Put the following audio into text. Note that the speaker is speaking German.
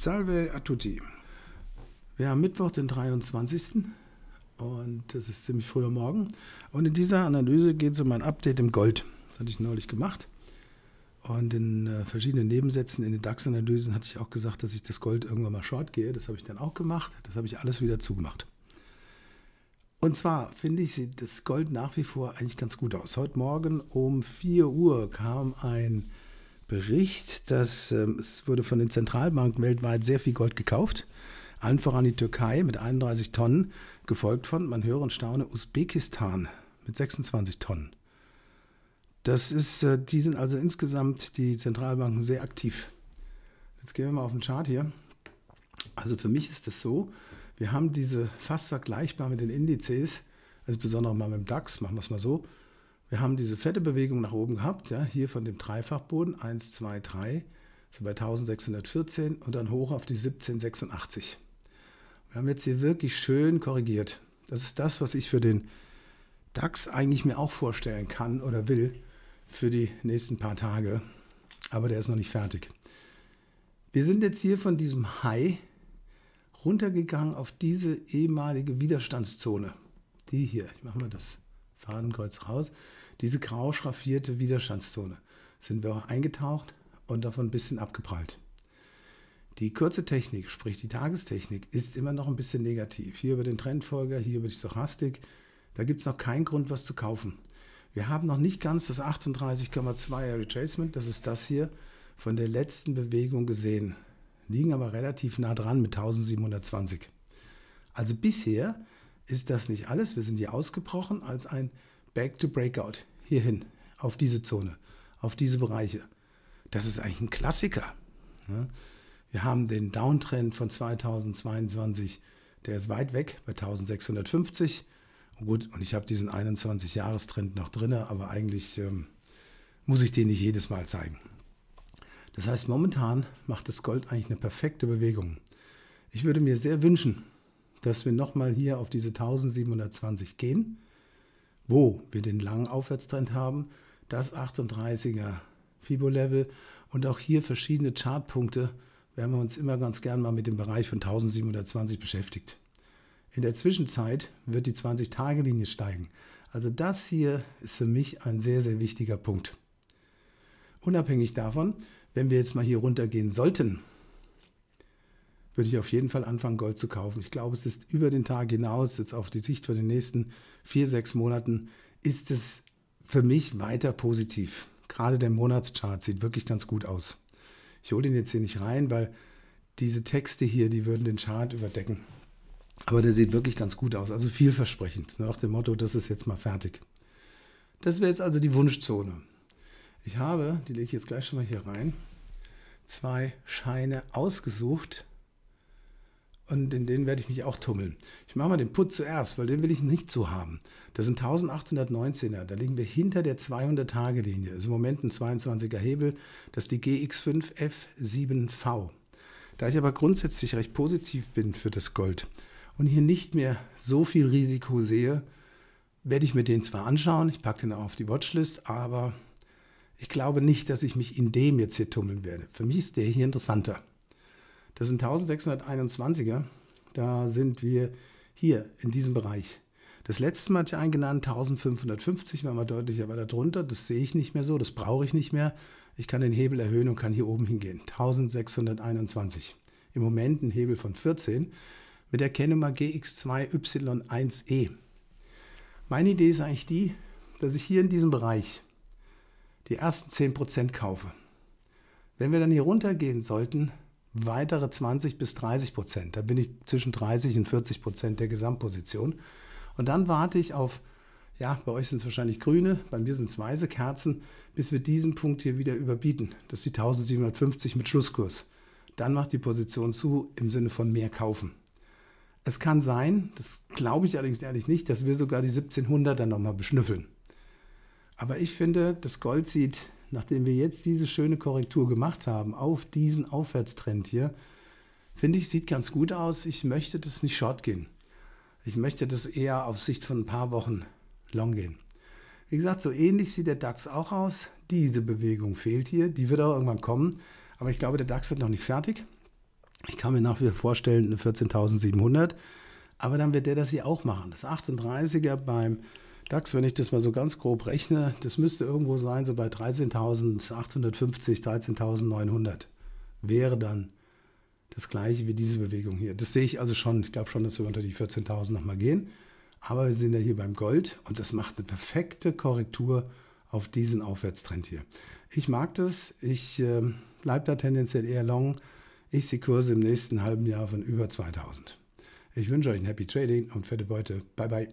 Salve a tutti. Wir haben Mittwoch, den 23. Und das ist ziemlich früh am Morgen. Und in dieser Analyse geht es um ein Update im Gold. Das hatte ich neulich gemacht. Und in äh, verschiedenen Nebensätzen in den DAX-Analysen hatte ich auch gesagt, dass ich das Gold irgendwann mal short gehe. Das habe ich dann auch gemacht. Das habe ich alles wieder zugemacht. Und zwar finde ich sieht das Gold nach wie vor eigentlich ganz gut aus. Heute Morgen um 4 Uhr kam ein Bericht, dass ähm, es wurde von den Zentralbanken weltweit sehr viel Gold gekauft. Allen voran die Türkei mit 31 Tonnen, gefolgt von, man höre und staune, Usbekistan mit 26 Tonnen. Das ist, äh, die sind also insgesamt die Zentralbanken sehr aktiv. Jetzt gehen wir mal auf den Chart hier. Also für mich ist das so, wir haben diese fast vergleichbar mit den Indizes, insbesondere also mal mit dem DAX, machen wir es mal so, wir haben diese fette Bewegung nach oben gehabt, ja, hier von dem Dreifachboden 1, 2, 3, so bei 1614 und dann hoch auf die 1786. Wir haben jetzt hier wirklich schön korrigiert. Das ist das, was ich für den DAX eigentlich mir auch vorstellen kann oder will für die nächsten paar Tage. Aber der ist noch nicht fertig. Wir sind jetzt hier von diesem High runtergegangen auf diese ehemalige Widerstandszone. Die hier, ich mache mal das Fadenkreuz raus. Diese grau schraffierte Widerstandszone sind wir auch eingetaucht und davon ein bisschen abgeprallt. Die kurze Technik, sprich die Tagestechnik, ist immer noch ein bisschen negativ. Hier über den Trendfolger, hier über die Stochastik. Da gibt es noch keinen Grund, was zu kaufen. Wir haben noch nicht ganz das 38,2er Retracement, das ist das hier, von der letzten Bewegung gesehen. Liegen aber relativ nah dran mit 1720. Also bisher ist das nicht alles. Wir sind hier ausgebrochen als ein Back to Breakout hierhin, auf diese Zone, auf diese Bereiche. Das ist eigentlich ein Klassiker. Ne? Wir haben den Downtrend von 2022, der ist weit weg bei 1650. Gut, und ich habe diesen 21-Jahres-Trend noch drin, aber eigentlich ähm, muss ich den nicht jedes Mal zeigen. Das heißt, momentan macht das Gold eigentlich eine perfekte Bewegung. Ich würde mir sehr wünschen, dass wir nochmal hier auf diese 1720 gehen, wo wir den langen Aufwärtstrend haben, das 38er Fibo-Level und auch hier verschiedene Chartpunkte. werden Wir uns immer ganz gern mal mit dem Bereich von 1720 beschäftigt. In der Zwischenzeit wird die 20-Tage-Linie steigen. Also das hier ist für mich ein sehr, sehr wichtiger Punkt. Unabhängig davon, wenn wir jetzt mal hier runtergehen sollten, würde ich auf jeden Fall anfangen, Gold zu kaufen. Ich glaube, es ist über den Tag hinaus, jetzt auf die Sicht von den nächsten vier, sechs Monaten, ist es für mich weiter positiv. Gerade der Monatschart sieht wirklich ganz gut aus. Ich hole den jetzt hier nicht rein, weil diese Texte hier, die würden den Chart überdecken. Aber der sieht wirklich ganz gut aus, also vielversprechend. Nur ne, Nach dem Motto, das ist jetzt mal fertig. Das wäre jetzt also die Wunschzone. Ich habe, die lege ich jetzt gleich schon mal hier rein, zwei Scheine ausgesucht, und in den werde ich mich auch tummeln. Ich mache mal den Put zuerst, weil den will ich nicht so haben. Das sind 1819er, da liegen wir hinter der 200-Tage-Linie. Das ist im Moment ein 22er Hebel, das ist die GX5F7V. Da ich aber grundsätzlich recht positiv bin für das Gold und hier nicht mehr so viel Risiko sehe, werde ich mir den zwar anschauen, ich packe den auch auf die Watchlist, aber ich glaube nicht, dass ich mich in dem jetzt hier tummeln werde. Für mich ist der hier interessanter. Das sind 1621er. Da sind wir hier in diesem Bereich. Das letzte Mal hatte ich genannt, 1550 war mal deutlich aber darunter. Das sehe ich nicht mehr so, das brauche ich nicht mehr. Ich kann den Hebel erhöhen und kann hier oben hingehen. 1621. Im Moment ein Hebel von 14 mit der Kennnummer GX2Y1E. Meine Idee ist eigentlich die, dass ich hier in diesem Bereich die ersten 10% kaufe. Wenn wir dann hier runtergehen sollten, weitere 20 bis 30 Prozent. Da bin ich zwischen 30 und 40 Prozent der Gesamtposition. Und dann warte ich auf, ja, bei euch sind es wahrscheinlich grüne, bei mir sind es weiße Kerzen, bis wir diesen Punkt hier wieder überbieten. Das ist die 1750 mit Schlusskurs. Dann macht die Position zu im Sinne von mehr kaufen. Es kann sein, das glaube ich allerdings ehrlich nicht, dass wir sogar die 1700 dann nochmal beschnüffeln. Aber ich finde, das Gold sieht nachdem wir jetzt diese schöne Korrektur gemacht haben, auf diesen Aufwärtstrend hier, finde ich, sieht ganz gut aus. Ich möchte das nicht short gehen. Ich möchte das eher auf Sicht von ein paar Wochen long gehen. Wie gesagt, so ähnlich sieht der DAX auch aus. Diese Bewegung fehlt hier. Die wird auch irgendwann kommen. Aber ich glaube, der DAX ist noch nicht fertig. Ich kann mir nach wie vor vorstellen, eine 14.700. Aber dann wird der das hier auch machen. Das 38er beim DAX, wenn ich das mal so ganz grob rechne, das müsste irgendwo sein, so bei 13.850, 13.900 wäre dann das gleiche wie diese Bewegung hier. Das sehe ich also schon. Ich glaube schon, dass wir unter die 14.000 nochmal gehen. Aber wir sind ja hier beim Gold und das macht eine perfekte Korrektur auf diesen Aufwärtstrend hier. Ich mag das. Ich äh, bleibe da tendenziell eher long. Ich sehe Kurse im nächsten halben Jahr von über 2000. Ich wünsche euch ein Happy Trading und fette Beute. Bye bye.